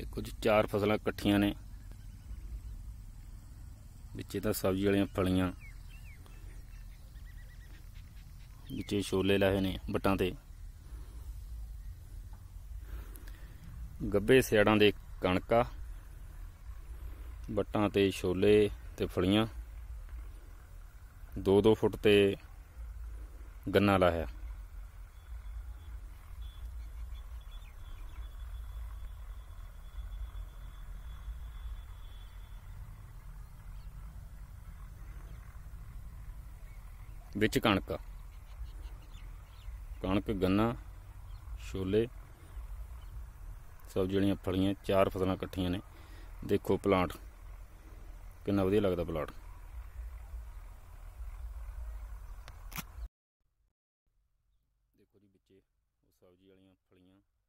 ਦੇਖੋ ਜੀ ਚਾਰ ਫਸਲਾਂ ਇਕੱਠੀਆਂ ਨੇ ਵਿੱਚ ਤਾਂ ਸਬਜ਼ੀ ਵਾਲੀਆਂ ਫਲੀਆਂ ਵਿੱਚ ਛੋਲੇ ਲਾਏ ਨੇ ਬਟਾਂ ਤੇ ਗੱਬੇ ਸਿਆੜਾਂ ਦੇ ਕਣਕਾ ਬਟਾਂ ਤੇ ਛੋਲੇ ਤੇ ਫਲੀਆਂ 2-2 ਫੁੱਟ ਤੇ ਗੰਨਾ ਲਾਇਆ ਵਿੱਚ ਕਣਕ ਕਣਕ ਗੰਨਾ ਛੋਲੇ ਸਭ ਜਿਹੜੀਆਂ ਫਲੀਆਂ ਚਾਰ ਫਸਲਾਂ ਇਕੱਠੀਆਂ ਨੇ ਦੇਖੋ ਪਲਾਂਟ ਕਿੰਨਾ ਵਧੀਆ ਲੱਗਦਾ ਪਲਾਂਟ ਦੇਖੋ ਜੀ ਵਿੱਚੇ ਉਹ ਸਬਜ਼ੀ ਵਾਲੀਆਂ ਫਲੀਆਂ